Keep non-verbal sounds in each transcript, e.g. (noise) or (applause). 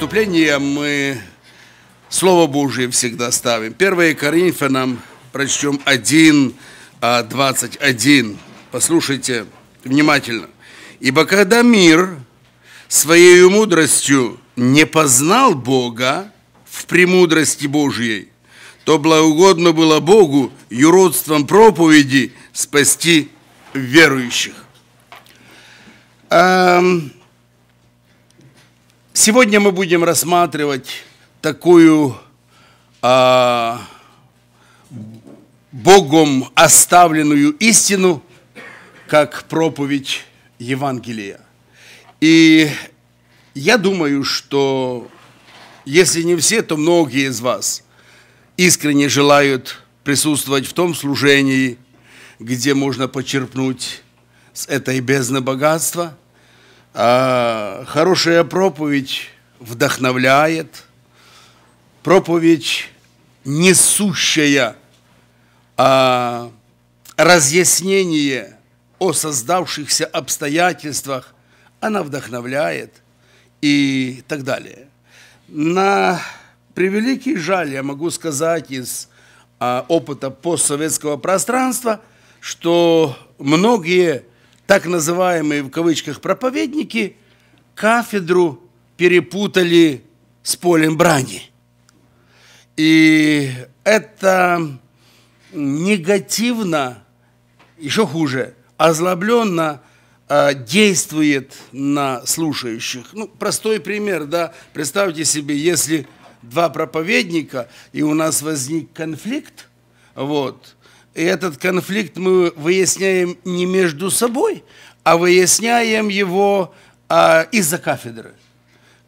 вступление мы Слово Божие всегда ставим. 1 Коринфянам прочтем 1, 21. А, Послушайте внимательно. «Ибо когда мир своей мудростью не познал Бога в премудрости Божьей, то благоугодно было Богу юродством проповеди спасти верующих». Эм Сегодня мы будем рассматривать такую а, Богом оставленную истину, как проповедь Евангелия. И я думаю, что если не все, то многие из вас искренне желают присутствовать в том служении, где можно почерпнуть с этой бездны богатства – а хорошая проповедь вдохновляет, проповедь несущая а, разъяснение о создавшихся обстоятельствах, она вдохновляет и так далее. На превеликий жаль я могу сказать из а, опыта постсоветского пространства, что многие так называемые в кавычках проповедники кафедру перепутали с полем брани. И это негативно, еще хуже, озлобленно а, действует на слушающих. Ну, простой пример, да, представьте себе, если два проповедника, и у нас возник конфликт, вот, этот конфликт мы выясняем не между собой, а выясняем его а, из-за кафедры.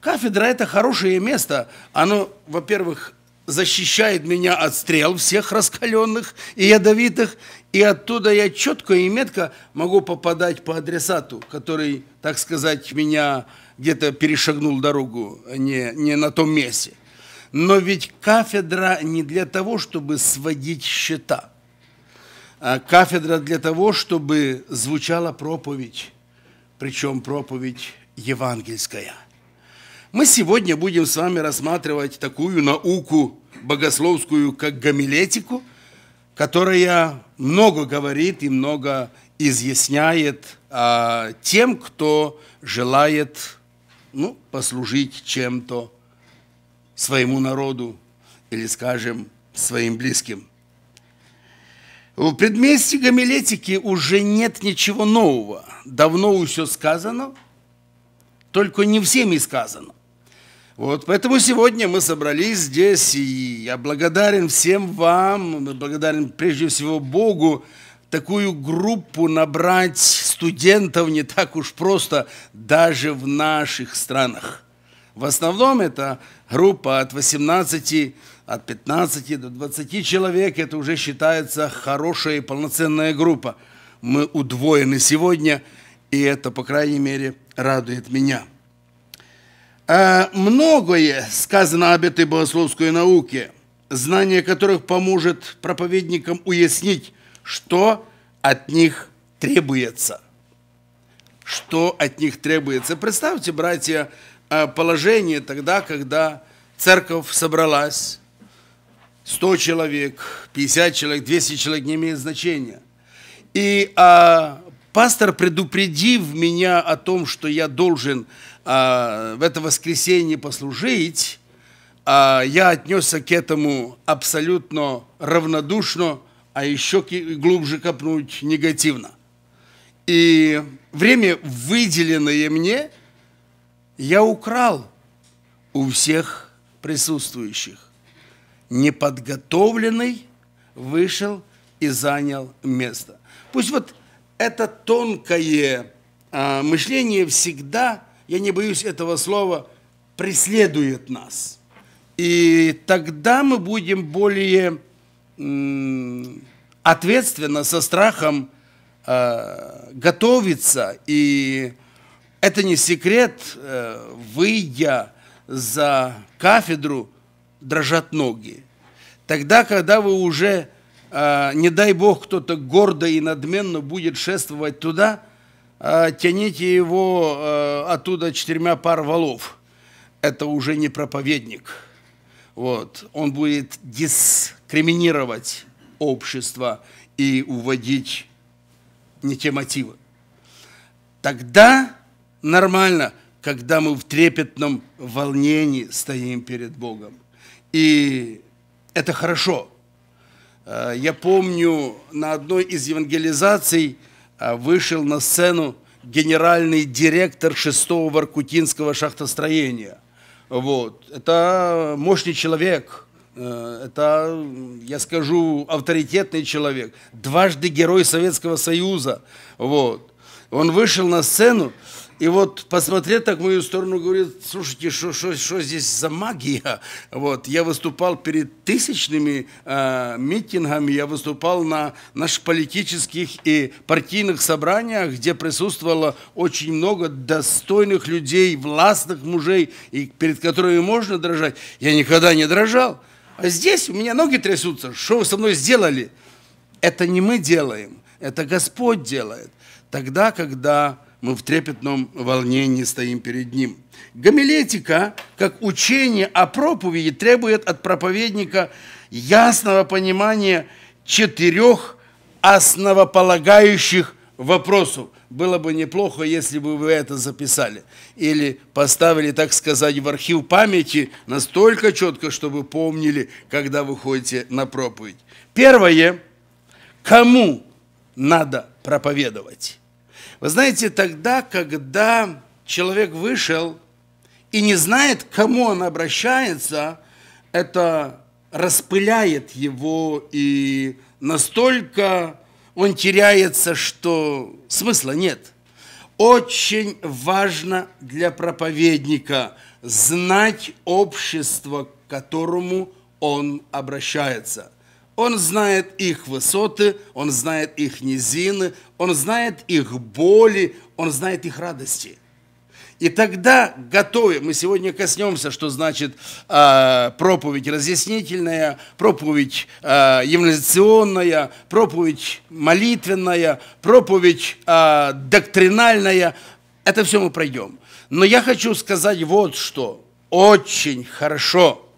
Кафедра – это хорошее место. Оно, во-первых, защищает меня от стрел всех раскаленных и ядовитых, и оттуда я четко и метко могу попадать по адресату, который, так сказать, меня где-то перешагнул дорогу а не, не на том месте. Но ведь кафедра не для того, чтобы сводить счета – а, кафедра для того, чтобы звучала проповедь, причем проповедь евангельская. Мы сегодня будем с вами рассматривать такую науку богословскую, как гомилетику, которая много говорит и много изъясняет а, тем, кто желает ну, послужить чем-то своему народу или, скажем, своим близким. В предместе гомилетики уже нет ничего нового. Давно все сказано, только не всеми сказано. Вот, поэтому сегодня мы собрались здесь, и я благодарен всем вам, благодарен прежде всего Богу, такую группу набрать студентов не так уж просто даже в наших странах. В основном это группа от 18 от 15 до 20 человек, это уже считается хорошая и полноценная группа. Мы удвоены сегодня, и это, по крайней мере, радует меня. Э, многое сказано об этой богословской науке, знание которых поможет проповедникам уяснить, что от них требуется. Что от них требуется. Представьте, братья, э, положение тогда, когда церковь собралась, 100 человек, 50 человек, 200 человек не имеет значения. И а, пастор, предупредив меня о том, что я должен а, в это воскресенье послужить, а, я отнесся к этому абсолютно равнодушно, а еще глубже копнуть негативно. И время, выделенное мне, я украл у всех присутствующих неподготовленный вышел и занял место. Пусть вот это тонкое а, мышление всегда, я не боюсь этого слова, преследует нас. И тогда мы будем более ответственно, со страхом а, готовиться. И это не секрет, э, выйдя за кафедру, дрожат ноги. Тогда, когда вы уже, а, не дай бог, кто-то гордо и надменно будет шествовать туда, а, тяните его а, оттуда четырьмя пар валов. Это уже не проповедник. Вот. Он будет дискриминировать общество и уводить не те мотивы. Тогда нормально, когда мы в трепетном волнении стоим перед Богом. И это хорошо. Э, я помню, на одной из евангелизаций э, вышел на сцену генеральный директор шестого го Воркутинского шахтостроения. Вот. Это мощный человек, э, это, я скажу, авторитетный человек, дважды герой Советского Союза. Вот. Он вышел на сцену, и вот посмотреть так в мою сторону, говорит, слушайте, что здесь за магия? Вот, я выступал перед тысячными э, митингами, я выступал на наших политических и партийных собраниях, где присутствовало очень много достойных людей, властных мужей, и перед которыми можно дрожать. Я никогда не дрожал. А здесь у меня ноги трясутся. Что вы со мной сделали? Это не мы делаем, это Господь делает. Тогда, когда мы в трепетном волнении стоим перед Ним. Гомилетика, как учение о проповеди, требует от проповедника ясного понимания четырех основополагающих вопросов. Было бы неплохо, если бы вы это записали или поставили, так сказать, в архив памяти настолько четко, чтобы помнили, когда вы ходите на проповедь. Первое, кому надо проповедовать. Вы знаете, тогда, когда человек вышел и не знает, к кому он обращается, это распыляет его, и настолько он теряется, что смысла нет. Очень важно для проповедника знать общество, к которому он обращается – он знает их высоты, Он знает их низины, Он знает их боли, Он знает их радости. И тогда готовы. мы сегодня коснемся, что значит э, проповедь разъяснительная, проповедь э, а, евангелизационная, проповедь молитвенная, проповедь э, доктринальная. Это все мы пройдем. Но я хочу сказать вот что. Очень хорошо,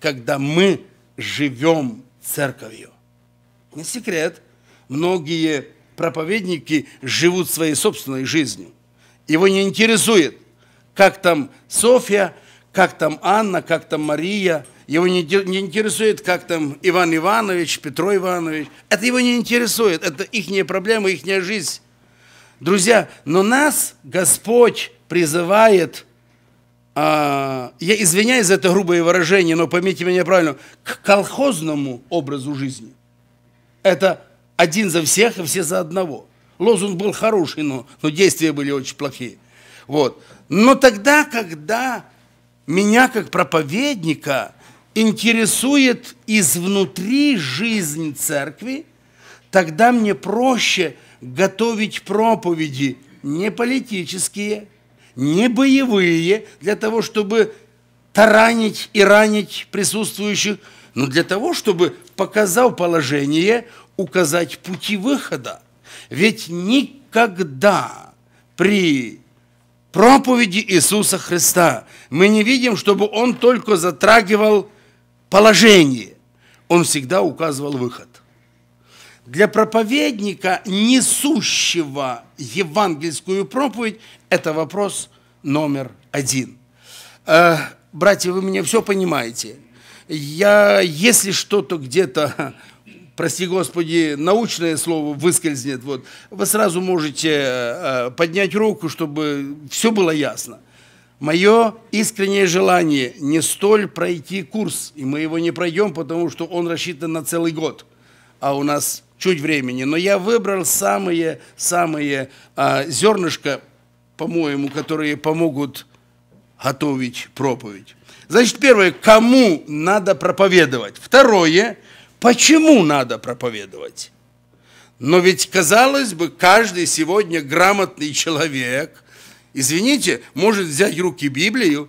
когда мы живем церковью. Не секрет, многие проповедники живут своей собственной жизнью. Его не интересует, как там Софья, как там Анна, как там Мария. Его не, не интересует, как там Иван Иванович, Петро Иванович. Это его не интересует. Это их проблемы, их жизнь. Друзья, но нас Господь призывает – а, я извиняюсь за это грубое выражение, но поймите меня правильно, к колхозному образу жизни. Это один за всех и все за одного. Лозунг был хороший, но, но действия были очень плохие. Вот. Но тогда, когда меня как проповедника интересует изнутри жизнь церкви, тогда мне проще готовить проповеди не политические, не боевые, для того, чтобы таранить и ранить присутствующих, но для того, чтобы, показав положение, указать пути выхода. Ведь никогда при проповеди Иисуса Христа мы не видим, чтобы Он только затрагивал положение. Он всегда указывал выход для проповедника, несущего евангельскую проповедь, это вопрос номер один. Э, братья, вы меня все понимаете. Я, если что-то где-то, (laughs) прости Господи, научное слово выскользнет, вот, вы сразу можете э, поднять руку, чтобы все было ясно. Мое искреннее желание не столь пройти курс, и мы его не пройдем, потому что он рассчитан на целый год, а у нас чуть времени, но я выбрал самые-самые а, зернышко, по-моему, которые помогут готовить проповедь. Значит, первое, кому надо проповедовать. Второе, почему надо проповедовать. Но ведь, казалось бы, каждый сегодня грамотный человек, извините, может взять руки Библию,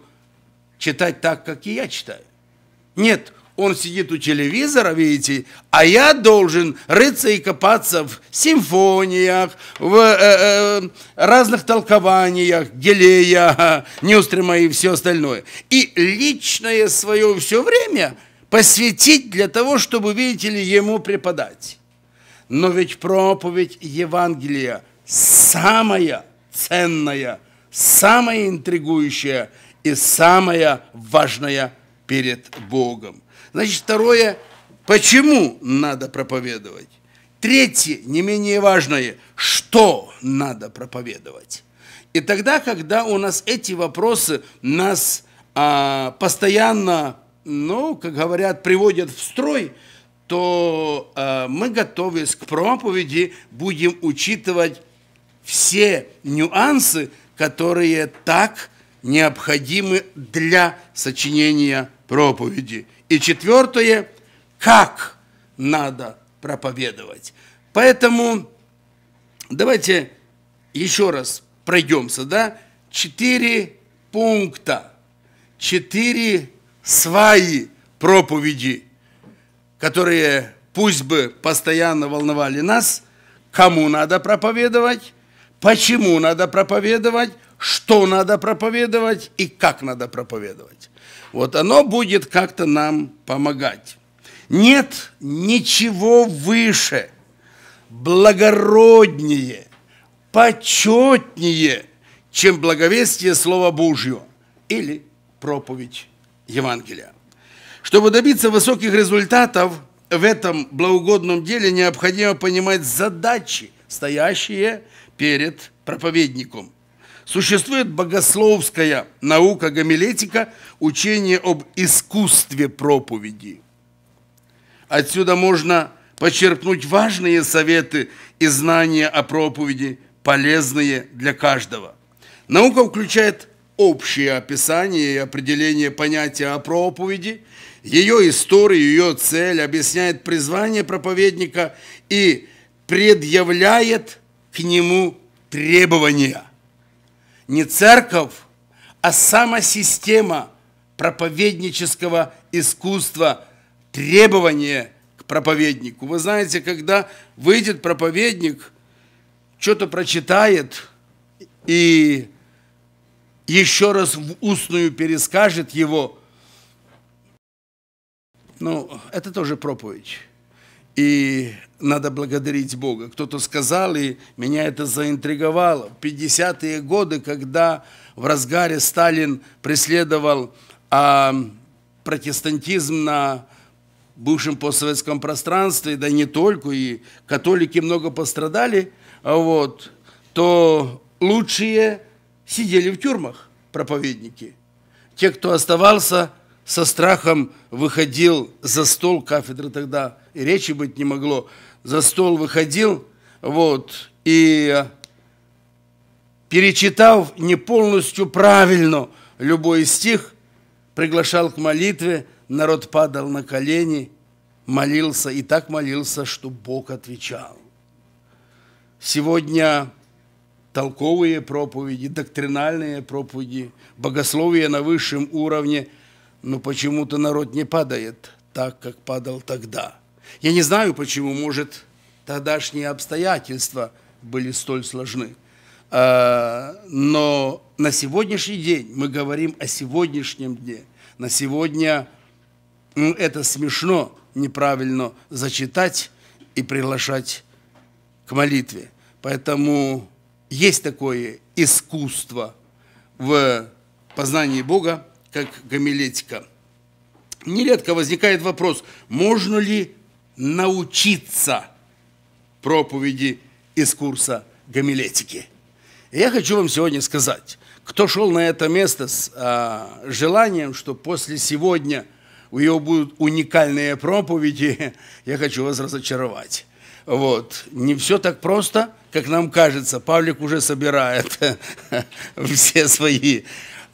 читать так, как и я читаю. Нет, он сидит у телевизора, видите, а я должен рыться и копаться в симфониях, в э, э, э разных толкованиях, Гелея, (laughs) Нюстрима и все остальное. И личное свое все время посвятить для того, чтобы, видите ли, ему преподать. Но ведь проповедь Евангелия самая ценная, самая интригующая и самая важная перед Богом. Значит, второе, почему надо проповедовать. Третье, не менее важное, что надо проповедовать. И тогда, когда у нас эти вопросы нас а, постоянно, ну, как говорят, приводят в строй, то а, мы, готовясь к проповеди, будем учитывать все нюансы, которые так необходимы для сочинения проповеди. И четвертое, как надо проповедовать. Поэтому давайте еще раз пройдемся, да? Четыре пункта, четыре свои проповеди, которые пусть бы постоянно волновали нас, кому надо проповедовать, почему надо проповедовать, что надо проповедовать и как надо проповедовать. Вот оно будет как-то нам помогать. Нет ничего выше, благороднее, почетнее, чем благовестие Слова Божьего или проповедь Евангелия. Чтобы добиться высоких результатов в этом благоугодном деле, необходимо понимать задачи, стоящие перед проповедником – Существует богословская наука гомилетика, учение об искусстве проповеди. Отсюда можно почерпнуть важные советы и знания о проповеди, полезные для каждого. Наука включает общее описание и определение понятия о проповеди, ее историю, ее цель, объясняет призвание проповедника и предъявляет к нему требования – не церковь, а сама система проповеднического искусства, требования к проповеднику. Вы знаете, когда выйдет проповедник, что-то прочитает и еще раз в устную перескажет его, ну, это тоже проповедь. И надо благодарить Бога. Кто-то сказал, и меня это заинтриговало. В 50-е годы, когда в разгаре Сталин преследовал а, протестантизм на бывшем постсоветском пространстве, да не только, и католики много пострадали, а вот, то лучшие сидели в тюрьмах, проповедники. Те, кто оставался, со страхом выходил за стол, кафедры тогда – и речи быть не могло, за стол выходил, вот, и перечитав не полностью правильно любой стих, приглашал к молитве, народ падал на колени, молился и так молился, что Бог отвечал. Сегодня толковые проповеди, доктринальные проповеди, богословие на высшем уровне, но почему-то народ не падает так, как падал тогда – я не знаю, почему, может, тогдашние обстоятельства были столь сложны. А, но на сегодняшний день мы говорим о сегодняшнем дне. На сегодня ну, это смешно неправильно зачитать и приглашать к молитве. Поэтому есть такое искусство в познании Бога, как гомилетика. Нередко возникает вопрос, можно ли научиться проповеди из курса гомилетики. я хочу вам сегодня сказать, кто шел на это место с а, желанием, что после сегодня у него будут уникальные проповеди, (laughs) я хочу вас разочаровать. Вот. Не все так просто, как нам кажется. Павлик уже собирает (laughs) все свои.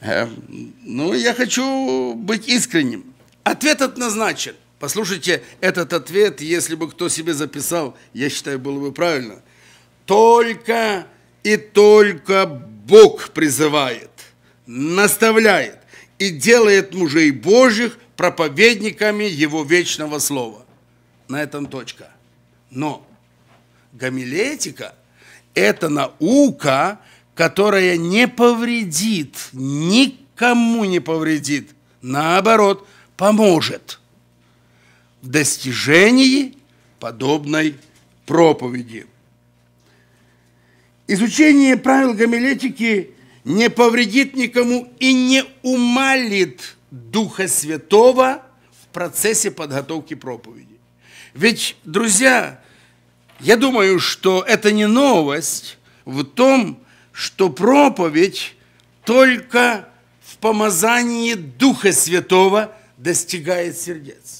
Эм, ну, я хочу быть искренним. Ответ однозначен – Послушайте этот ответ, если бы кто себе записал, я считаю, было бы правильно. Только и только Бог призывает, наставляет и делает мужей Божьих проповедниками Его вечного Слова. На этом точка. Но гомилетика – это наука, которая не повредит, никому не повредит, наоборот, поможет – в достижении подобной проповеди. Изучение правил гомилетики не повредит никому и не умалит Духа Святого в процессе подготовки проповеди. Ведь, друзья, я думаю, что это не новость в том, что проповедь только в помазании Духа Святого достигает сердец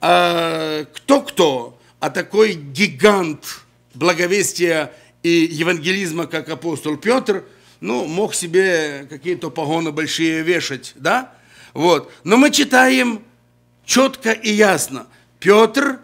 а кто-кто, а такой гигант благовестия и евангелизма, как апостол Петр, ну, мог себе какие-то погоны большие вешать, да? Вот. Но мы читаем четко и ясно. Петр,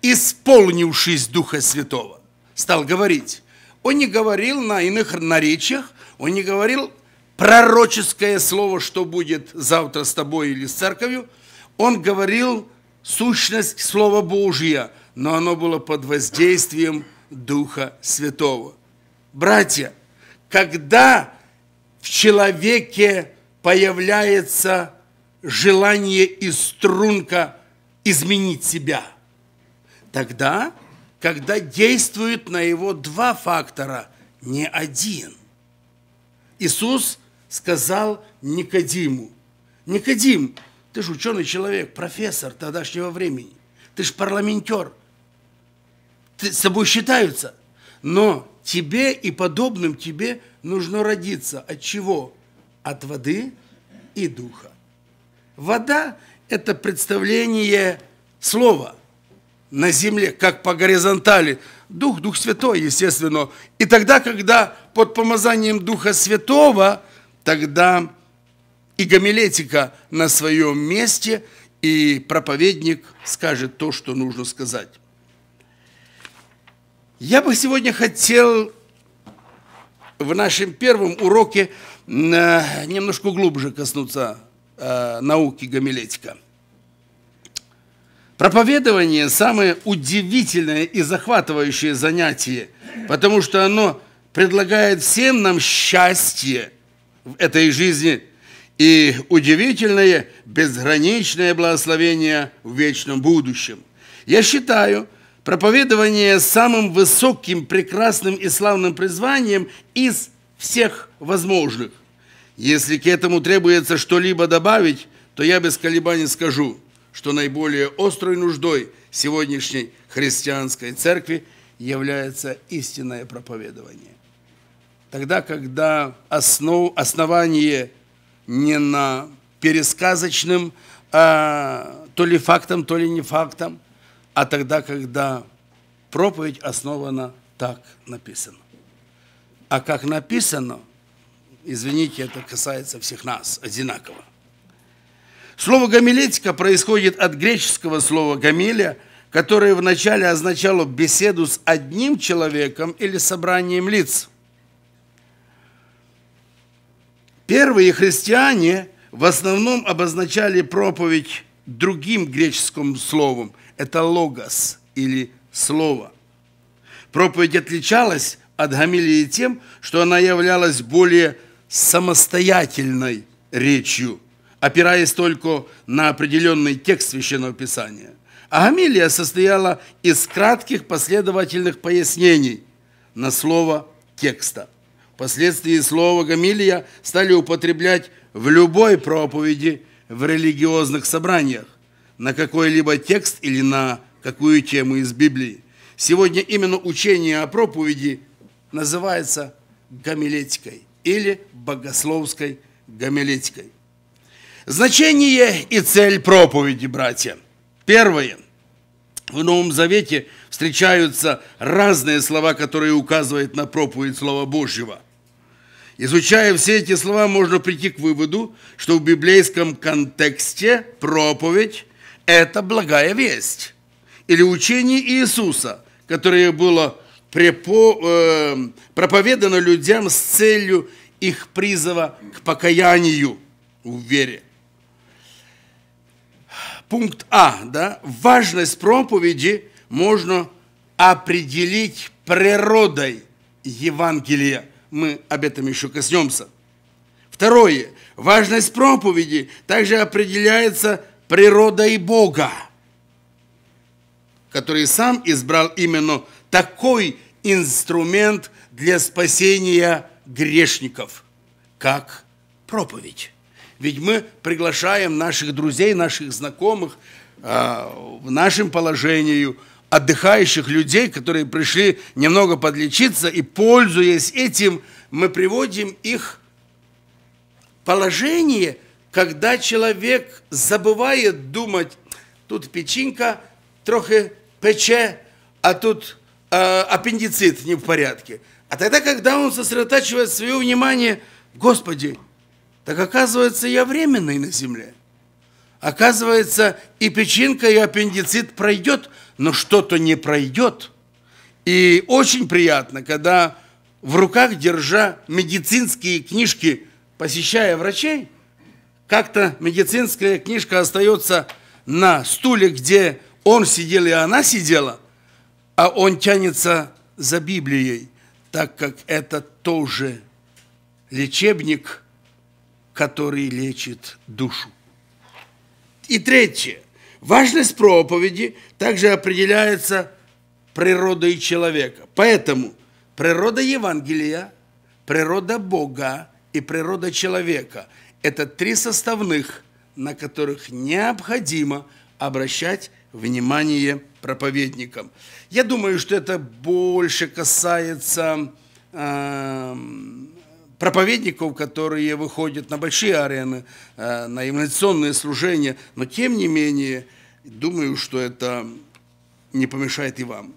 исполнившись Духа Святого, стал говорить. Он не говорил на иных наречиях, он не говорил пророческое слово, что будет завтра с тобой или с церковью. Он говорил сущность Слова Божья, но оно было под воздействием Духа Святого. Братья, когда в человеке появляется желание и струнка изменить себя, тогда, когда действует на его два фактора, не один. Иисус сказал Никодиму, Никодим, ты же ученый человек, профессор тогдашнего времени. Ты же парламентер. Ты, с собой считаются. Но тебе и подобным тебе нужно родиться. От чего? От воды и духа. Вода – это представление слова на земле, как по горизонтали. Дух, Дух Святой, естественно. И тогда, когда под помазанием Духа Святого, тогда и гомилетика на своем месте, и проповедник скажет то, что нужно сказать. Я бы сегодня хотел в нашем первом уроке э, немножко глубже коснуться э, науки гомилетика. Проповедование – самое удивительное и захватывающее занятие, потому что оно предлагает всем нам счастье в этой жизни – и удивительное безграничное благословение в вечном будущем. Я считаю проповедование самым высоким, прекрасным и славным призванием из всех возможных. Если к этому требуется что-либо добавить, то я без колебаний скажу, что наиболее острой нуждой сегодняшней христианской церкви является истинное проповедование. Тогда, когда основ, основание – не на пересказочным а, то ли фактом, то ли не фактом, а тогда, когда проповедь основана так написано. А как написано, извините, это касается всех нас одинаково. Слово «гомилетика» происходит от греческого слова «гомилия», которое вначале означало беседу с одним человеком или собранием лиц – Первые христиане в основном обозначали проповедь другим греческим словом. Это логос или слово. Проповедь отличалась от Гамилии тем, что она являлась более самостоятельной речью, опираясь только на определенный текст Священного Писания. А Гамилия состояла из кратких последовательных пояснений на слово текста. Впоследствии слово Гамилия стали употреблять в любой проповеди в религиозных собраниях, на какой-либо текст или на какую тему из Библии. Сегодня именно учение о проповеди называется гамилетикой или богословской гамилетикой. Значение и цель проповеди, братья. Первое. В Новом Завете встречаются разные слова, которые указывают на проповедь Слова Божьего – Изучая все эти слова, можно прийти к выводу, что в библейском контексте проповедь – это благая весть или учение Иисуса, которое было препо, э, проповедано людям с целью их призыва к покаянию в вере. Пункт А. Да? Важность проповеди можно определить природой Евангелия мы об этом еще коснемся. Второе. Важность проповеди также определяется природой Бога, который сам избрал именно такой инструмент для спасения грешников, как проповедь. Ведь мы приглашаем наших друзей, наших знакомых э, в нашем положении – отдыхающих людей, которые пришли немного подлечиться, и, пользуясь этим, мы приводим их положение, когда человек забывает думать, тут печенька трохи пече, а тут э, аппендицит не в порядке. А тогда, когда он сосредотачивает свое внимание, Господи, так оказывается, я временный на земле. Оказывается, и печенька, и аппендицит пройдет – но что-то не пройдет. И очень приятно, когда в руках, держа медицинские книжки, посещая врачей, как-то медицинская книжка остается на стуле, где он сидел и она сидела, а он тянется за Библией, так как это тоже лечебник, который лечит душу. И третье – Важность проповеди также определяется природой человека. Поэтому природа Евангелия, природа Бога и природа человека – это три составных, на которых необходимо обращать внимание проповедникам. Я думаю, что это больше касается э, проповедников, которые выходят на большие арены, э, на иммиграционные служения, но тем не менее, думаю, что это не помешает и вам.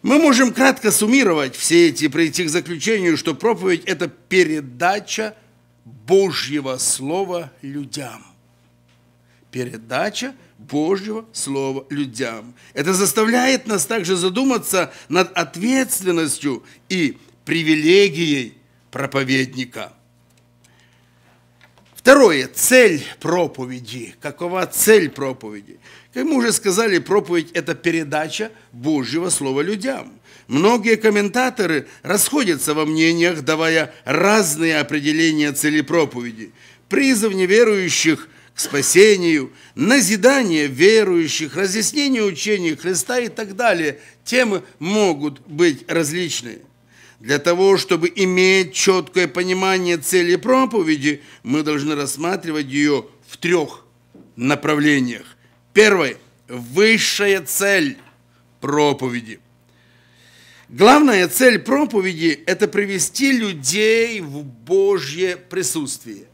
Мы можем кратко суммировать все эти, прийти к заключению, что проповедь – это передача Божьего Слова людям. Передача Божьего Слова людям. Это заставляет нас также задуматься над ответственностью и привилегией проповедника. Второе. Цель проповеди. Какова цель проповеди? Как мы уже сказали, проповедь – это передача Божьего Слова людям. Многие комментаторы расходятся во мнениях, давая разные определения цели проповеди. Призыв неверующих к спасению, назидание верующих, разъяснение учения Христа и так далее. Темы могут быть различные. Для того, чтобы иметь четкое понимание цели проповеди, мы должны рассматривать ее в трех направлениях. Первое – высшая цель проповеди. Главная цель проповеди – это привести людей в Божье присутствие.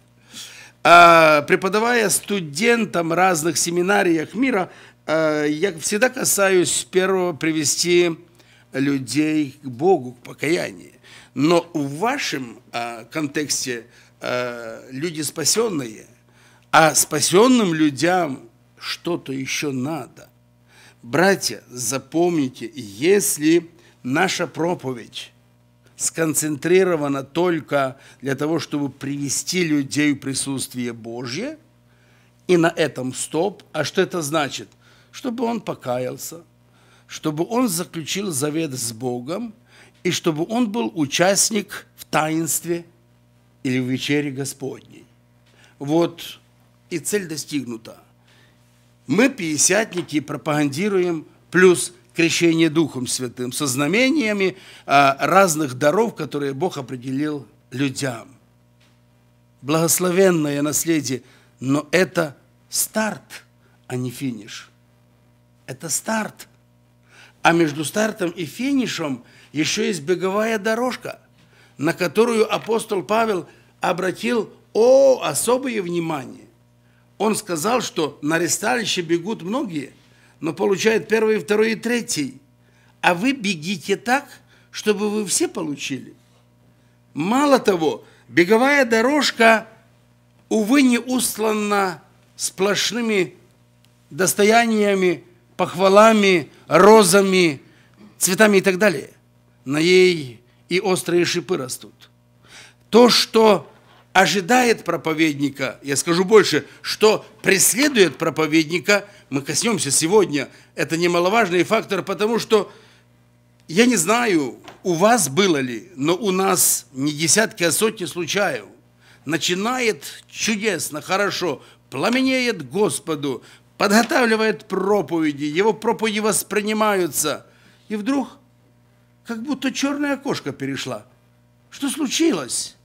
А, преподавая студентам разных семинариях мира, э, я всегда касаюсь первого привести людей к Богу, к покаянию. Но в вашем а, контексте а, люди спасенные, а спасенным людям что-то еще надо. Братья, запомните, если наша проповедь сконцентрирована только для того, чтобы привести людей в присутствие Божье, и на этом стоп, а что это значит? Чтобы он покаялся – чтобы он заключил завет с Богом и чтобы он был участник в таинстве или в вечере Господней. Вот и цель достигнута. Мы, пятидесятники, пропагандируем плюс крещение Духом Святым со знамениями а, разных даров, которые Бог определил людям. Благословенное наследие, но это старт, а не финиш. Это старт – а между стартом и финишем еще есть беговая дорожка, на которую апостол Павел обратил о, особое внимание. Он сказал, что на ресталище бегут многие, но получают первый, второй и третий. А вы бегите так, чтобы вы все получили. Мало того, беговая дорожка, увы, не устлана сплошными достояниями похвалами, розами, цветами и так далее. На ней и острые шипы растут. То, что ожидает проповедника, я скажу больше, что преследует проповедника, мы коснемся сегодня, это немаловажный фактор, потому что я не знаю, у вас было ли, но у нас не десятки, а сотни случаев. Начинает чудесно, хорошо, пламенеет Господу, подготавливает проповеди, его проповеди воспринимаются. И вдруг, как будто черная кошка перешла. Что случилось?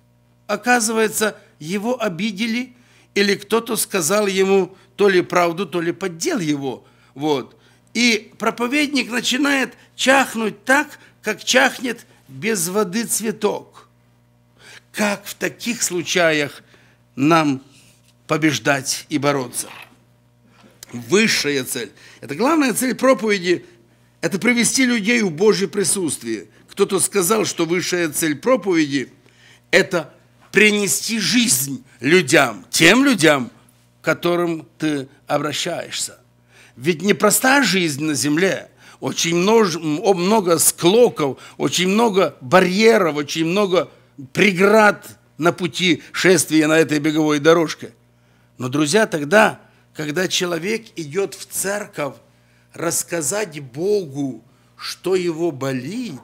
Оказывается, его обидели, или кто-то сказал ему то ли правду, то ли поддел его. Вот. И проповедник начинает чахнуть так, как чахнет без воды цветок. Как в таких случаях нам побеждать и бороться? высшая цель. Это главная цель проповеди – это привести людей в Божье присутствие. Кто-то сказал, что высшая цель проповеди – это принести жизнь людям, тем людям, к которым ты обращаешься. Ведь непростая жизнь на земле, очень много, много склоков, очень много барьеров, очень много преград на пути шествия на этой беговой дорожке. Но, друзья, тогда – когда человек идет в церковь рассказать Богу, что его болит,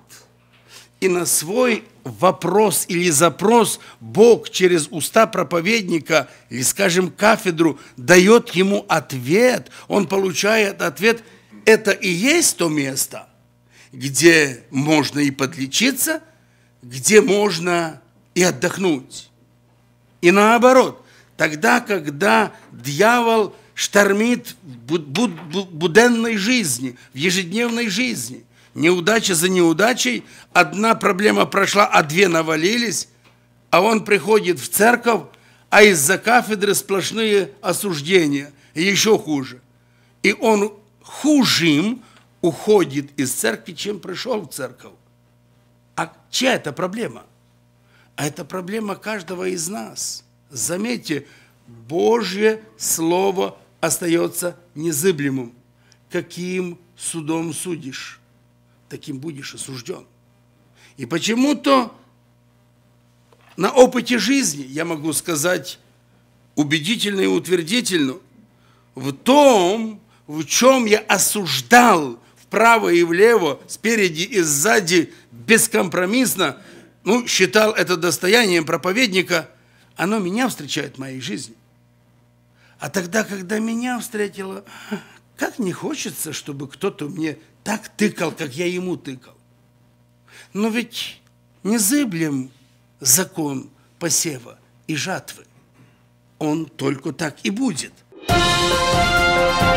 и на свой вопрос или запрос Бог через уста проповедника или, скажем, кафедру дает ему ответ, он получает ответ, это и есть то место, где можно и подлечиться, где можно и отдохнуть. И наоборот, тогда, когда дьявол штормит буденной жизни, в ежедневной жизни. Неудача за неудачей, одна проблема прошла, а две навалились, а он приходит в церковь, а из-за кафедры сплошные осуждения, еще хуже. И он хужим уходит из церкви, чем пришел в церковь. А чья это проблема? А это проблема каждого из нас – Заметьте, Божье Слово остается незыблемым. Каким судом судишь, таким будешь осужден. И почему-то на опыте жизни я могу сказать убедительно и утвердительно в том, в чем я осуждал вправо и влево, спереди и сзади, бескомпромиссно, ну, считал это достоянием проповедника – оно меня встречает в моей жизни. А тогда, когда меня встретило, как не хочется, чтобы кто-то мне так тыкал, как я ему тыкал. Но ведь незыблем закон посева и жатвы. Он только так и будет. Thank you.